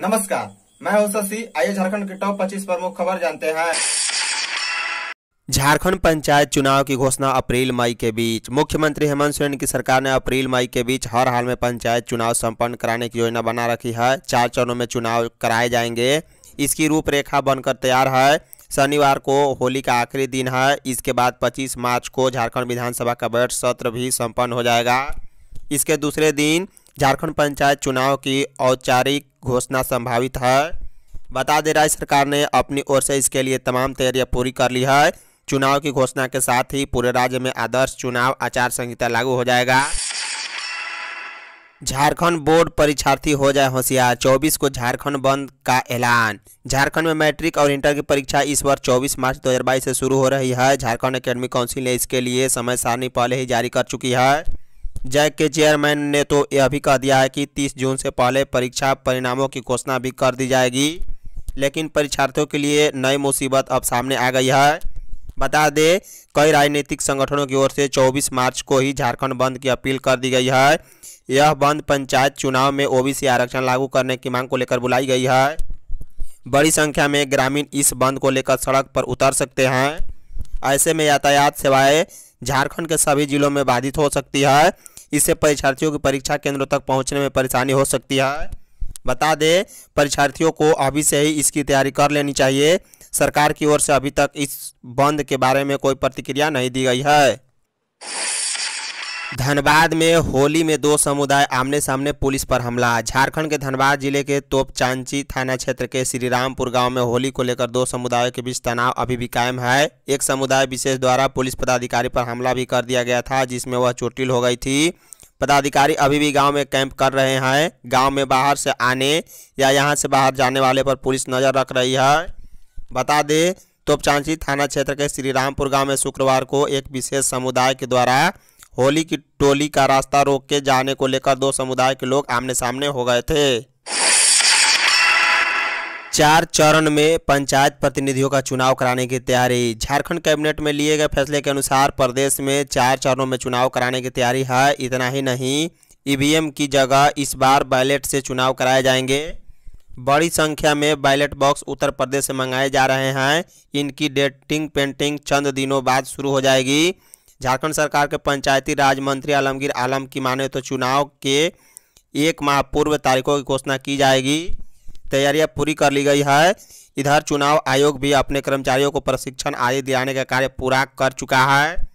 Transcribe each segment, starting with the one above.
नमस्कार मैं हूं शशि आइए झारखंड के टॉप 25 प्रमुख खबर जानते हैं झारखंड पंचायत चुनाव की घोषणा अप्रैल मई के बीच मुख्यमंत्री हेमंत सोरेन की सरकार ने अप्रैल मई के बीच हर हाल में पंचायत चुनाव संपन्न कराने की योजना बना रखी है चार चरणों में चुनाव कराए जाएंगे इसकी रूपरेखा बनकर तैयार है शनिवार को होली का आखिरी दिन है इसके बाद 25 मार्च को झारखंड विधानसभा का बजट सत्र भी संपन्न हो जाएगा इसके दूसरे दिन झारखंड पंचायत चुनाव की औपचारिक घोषणा संभावित है बता दे राज्य सरकार ने अपनी ओर से इसके लिए तमाम तैयारियां पूरी कर ली है चुनाव की घोषणा के साथ ही पूरे राज्य में आदर्श चुनाव आचार संहिता लागू हो जाएगा झारखंड बोर्ड परीक्षार्थी हो जाए होशियार 24 को झारखंड बंद का ऐलान झारखंड में मैट्रिक और इंटर की परीक्षा इस वर्ष 24 मार्च 2022 से शुरू हो रही है झारखंड एकेडमी काउंसिल ने इसके लिए समय सारणी पहले ही जारी कर चुकी है जैक के चेयरमैन ने तो यह भी कह दिया है कि 30 जून से पहले परीक्षा परिणामों की घोषणा भी कर दी जाएगी लेकिन परीक्षार्थियों के लिए नई मुसीबत अब सामने आ गई है बता दें कई राजनीतिक संगठनों की ओर से 24 मार्च को ही झारखंड बंद की अपील कर दी गई है यह बंद पंचायत चुनाव में ओबीसी आरक्षण लागू करने की मांग को लेकर बुलाई गई है बड़ी संख्या में ग्रामीण इस बंद को लेकर सड़क पर उतर सकते हैं ऐसे में यातायात सेवाएं झारखंड के सभी जिलों में बाधित हो सकती है इससे परीक्षार्थियों की परीक्षा केंद्रों तक पहुँचने में परेशानी हो सकती है बता दें परीक्षार्थियों को अभी से ही इसकी तैयारी कर लेनी चाहिए सरकार की ओर से अभी तक इस बंद के बारे में कोई प्रतिक्रिया नहीं दी गई है धनबाद में होली में दो समुदाय आमने सामने पुलिस पर हमला झारखंड के धनबाद जिले के तोपचांची थाना क्षेत्र के श्रीरामपुर गांव में होली को लेकर दो समुदायों के बीच तनाव अभी भी कायम है एक समुदाय विशेष द्वारा पुलिस पदाधिकारी पर हमला भी कर दिया गया था जिसमें वह चोटिल हो गई थी पदाधिकारी अभी भी गांव में कैंप कर रहे हैं गाँव में बाहर से आने या यहाँ से बाहर जाने वाले पर पुलिस नज़र रख रही है बता दें तोपचांची थाना क्षेत्र के श्रीरामपुर गाँव में शुक्रवार को एक विशेष समुदाय के द्वारा होली की टोली का रास्ता रोक के जाने को लेकर दो समुदाय के लोग आमने सामने हो गए थे चार चरण में पंचायत प्रतिनिधियों का चुनाव कराने की तैयारी झारखंड कैबिनेट में लिए गए फैसले के अनुसार प्रदेश में चार चरणों में चुनाव कराने की तैयारी है इतना ही नहीं ईवीएम की जगह इस बार बैलेट से चुनाव कराए जाएंगे बड़ी संख्या में बैलेट बॉक्स उत्तर प्रदेश से मंगाए जा रहे हैं इनकी डेटिंग पेंटिंग चंद दिनों बाद शुरू हो जाएगी झारखंड सरकार के पंचायती राज मंत्री आलमगीर आलम की माने तो चुनाव के एक माह पूर्व तारीखों की घोषणा की जाएगी तैयारियां पूरी कर ली गई है इधर चुनाव आयोग भी अपने कर्मचारियों को प्रशिक्षण आदि दिलाने का कार्य पूरा कर चुका है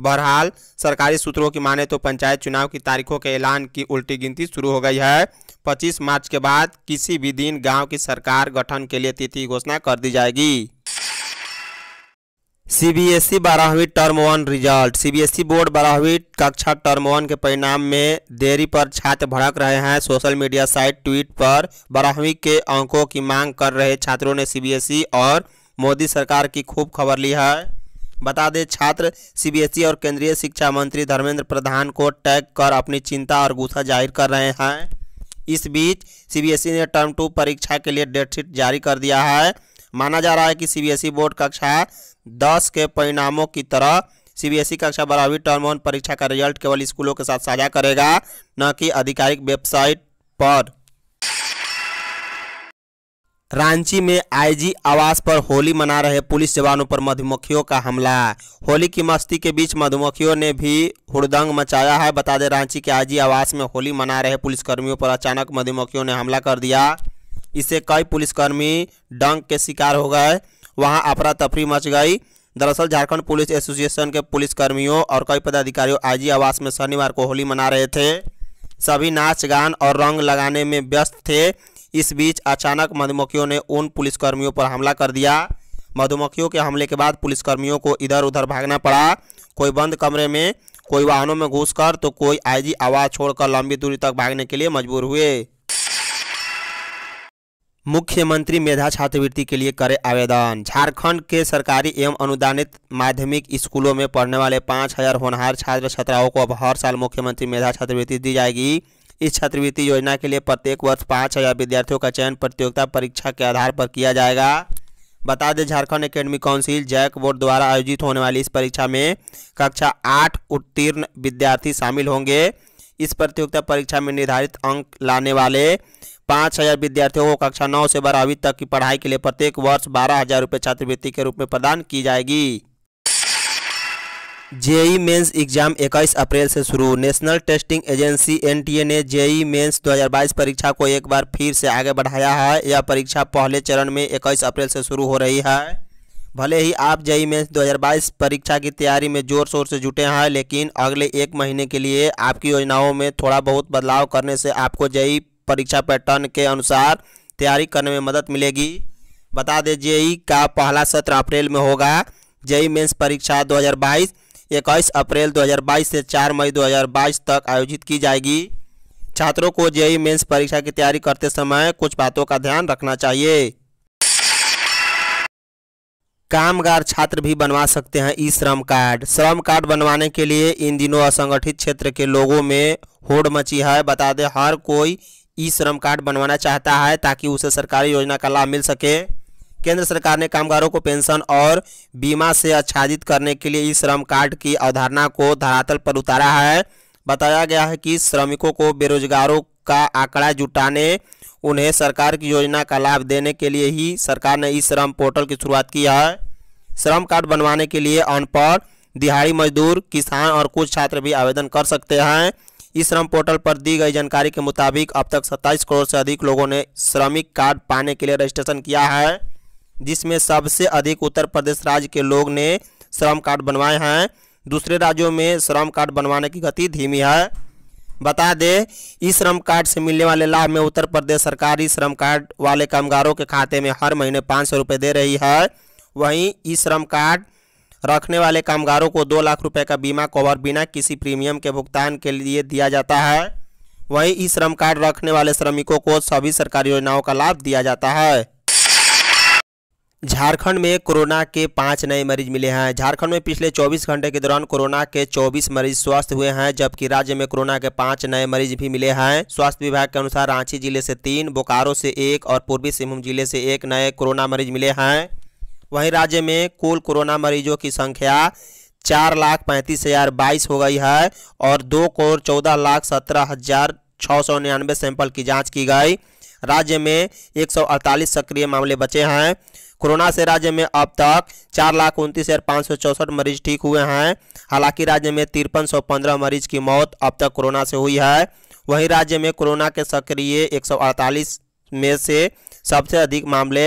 बहरहाल सरकारी सूत्रों की माने तो पंचायत चुनाव की तारीखों के ऐलान की उल्टी गिनती शुरू हो गई है 25 मार्च के बाद किसी भी दिन गांव की सरकार गठन के लिए तिथि घोषणा कर दी जाएगी सीबीएसई e बारहवीं term one result CBSE board बारहवीं कक्षा टर्म वन के परिणाम में देरी पर छात्र भड़क रहे हैं सोशल मीडिया साइट ट्वीट पर बारहवीं के अंकों की मांग कर रहे छात्रों ने सीबीएसई e और मोदी सरकार की खूब खबर ली है बता दें छात्र सीबीएसई e और केंद्रीय शिक्षा मंत्री धर्मेंद्र प्रधान को टैग कर अपनी चिंता और गुस्सा जाहिर कर रहे हैं इस बीच सीबीएसई ने टर्म टू परीक्षा के लिए डेटशीट जारी कर दिया है माना जा रहा है कि सीबीएसई बोर्ड कक्षा दस के परिणामों की तरह सीबीएसई कक्षा बारहवीं टर्म वन परीक्षा का रिजल्ट केवल स्कूलों के साथ साझा करेगा न कि आधिकारिक वेबसाइट पर रांची में आईजी आवास पर होली मना रहे पुलिस जवानों पर मधुमक्खियों का हमला होली की मस्ती के बीच मधुमक्खियों ने भी हुड़दंग मचाया है बता दें रांची के आईजी आवास में होली मना रहे पुलिसकर्मियों पर अचानक मधुमक्खियों ने हमला कर दिया इससे कई पुलिसकर्मी डंक के शिकार हो गए वहां अफरा तफरी मच गई दरअसल झारखंड पुलिस एसोसिएशन के पुलिस कर्मियों और कई पदाधिकारियों आईजी आवास में शनिवार को होली मना रहे थे सभी नाच गान और रंग लगाने में व्यस्त थे इस बीच अचानक मधुमक्खियों ने उन पुलिसकर्मियों पर हमला कर दिया मधुमक्खियों के हमले के बाद पुलिसकर्मियों को इधर उधर भागना पड़ा कोई बंद कमरे में कोई वाहनों में घुसकर तो कोई आईजी आवाज़ छोड़कर लंबी दूरी तक भागने के लिए मजबूर हुए मुख्यमंत्री मेधा छात्रवृत्ति के लिए करें आवेदन झारखंड के सरकारी एवं अनुदानित माध्यमिक स्कूलों में पढ़ने वाले पाँच हज़ार होनहार छात्र छात्राओं को अब हर साल मुख्यमंत्री मेधा छात्रवृत्ति दी जाएगी इस छात्रवृत्ति योजना के लिए प्रत्येक वर्ष पाँच हज़ार विद्यार्थियों का चयन प्रतियोगिता परीक्षा के आधार पर किया जाएगा बता दें Jharkhand academic council JAC board द्वारा आयोजित होने वाली इस परीक्षा में कक्षा आठ उत्तीर्ण विद्यार्थी शामिल होंगे इस प्रतियोगिता परीक्षा में निर्धारित अंक लाने वाले पाँच हज़ार विद्यार्थियों को कक्षा नौ से बारहवीं तक की पढ़ाई के लिए प्रत्येक वर्ष बारह हज़ार रुपये छात्रवृत्ति के रूप में प्रदान की जाएगी जेई मेंस एग्जाम 21 अप्रैल से शुरू नेशनल टेस्टिंग एजेंसी एनटीए ने जेई मेंस 2022 परीक्षा को एक बार फिर से आगे बढ़ाया है यह परीक्षा पहले चरण में 21 अप्रैल से शुरू हो रही है भले ही आप जेई मेंस 2022 परीक्षा की तैयारी में जोर शोर से जुटे हैं लेकिन अगले एक महीने के लिए आपकी योजनाओं में थोड़ा बहुत बदलाव करने से आपको जेई परीक्षा पैटर्न के अनुसार तैयारी करने में मदद मिलेगी बता दें जेई का पहला सत्र अप्रैल में होगा जेई मेंस परीक्षा 2022 21 अप्रैल 2022 से 4 मई 2022 तक आयोजित की जाएगी छात्रों को जेई मेंस परीक्षा की तैयारी करते समय कुछ बातों का ध्यान रखना चाहिए कामगार छात्र भी बनवा सकते हैं ई श्रम कार्ड श्रम कार्ड बनवाने के लिए इन दिनों असंगठित क्षेत्र के लोगों में होड़ मची है बता दें हर कोई ई श्रम कार्ड बनवाना चाहता है ताकि उसे सरकारी योजना का लाभ मिल सके केंद्र सरकार ने कामगारों को पेंशन और बीमा से आच्छादित करने के लिए ई श्रम कार्ड की अवधारणा को धरातल पर उतारा है बताया गया है कि श्रमिकों को बेरोजगारों का आंकड़ा जुटाने उन्हें सरकार की योजना का लाभ देने के लिए ही सरकार ने ई श्रम पोर्टल की शुरुआत की है श्रम कार्ड बनवाने के लिए अनपढ़ दिहाड़ी मजदूर किसान और कुछ छात्र भी आवेदन कर सकते हैं ई श्रम पोर्टल पर दी गई जानकारी के मुताबिक अब तक 27 करोड़ से अधिक लोगों ने श्रमिक कार्ड पाने के लिए रजिस्ट्रेशन किया है जिसमें सबसे अधिक उत्तर प्रदेश राज्य के लोग ने श्रम कार्ड बनवाए हैं दूसरे राज्यों में श्रम कार्ड बनवाने की गति धीमी है बता दें ई श्रम कार्ड से मिलने वाले लाभ में उत्तर प्रदेश सरकार ई श्रम कार्ड वाले कामगारों के खाते में हर महीने पाँच सौ रुपये दे रही है वहीं ई श्रम कार्ड रखने वाले कामगारों को दो लाख रुपए का बीमा कवर बिना किसी प्रीमियम के भुगतान के लिए दिया जाता है वहीं ई श्रम कार्ड रखने वाले श्रमिकों को सभी सरकारी योजनाओं का लाभ दिया जाता है झारखंड में कोरोना के पाँच नए मरीज मिले हैं झारखंड में पिछले 24 घंटे के दौरान कोरोना के 24 मरीज स्वस्थ हुए हैं जबकि राज्य में कोरोना के पाँच नए मरीज भी मिले हैं स्वास्थ्य विभाग के अनुसार रांची जिले से तीन बोकारो से एक और पूर्वी सिंहभूम जिले से एक नए कोरोना मरीज मिले हैं वहीं राज्य में कुल कोरोना मरीजों की संख्या चार लाख पैंतीस हजार बाईस हो गई है और दो करोड़ चौदह लाख सत्रह हजार छः सौ निन्यानवे सैंपल की जांच की गई राज्य में एक सौ अड़तालीस सक्रिय मामले बचे हैं कोरोना से राज्य में अब तक चार लाख उनतीस हज़ार पाँच सौ चौंसठ मरीज ठीक हुए हैं हालांकि राज्य में तिरपन सौ पंद्रह मरीज की मौत अब तक कोरोना से हुई है वहीं राज्य में कोरोना के सक्रिय एक सौ अड़तालीस में से सबसे अधिक मामले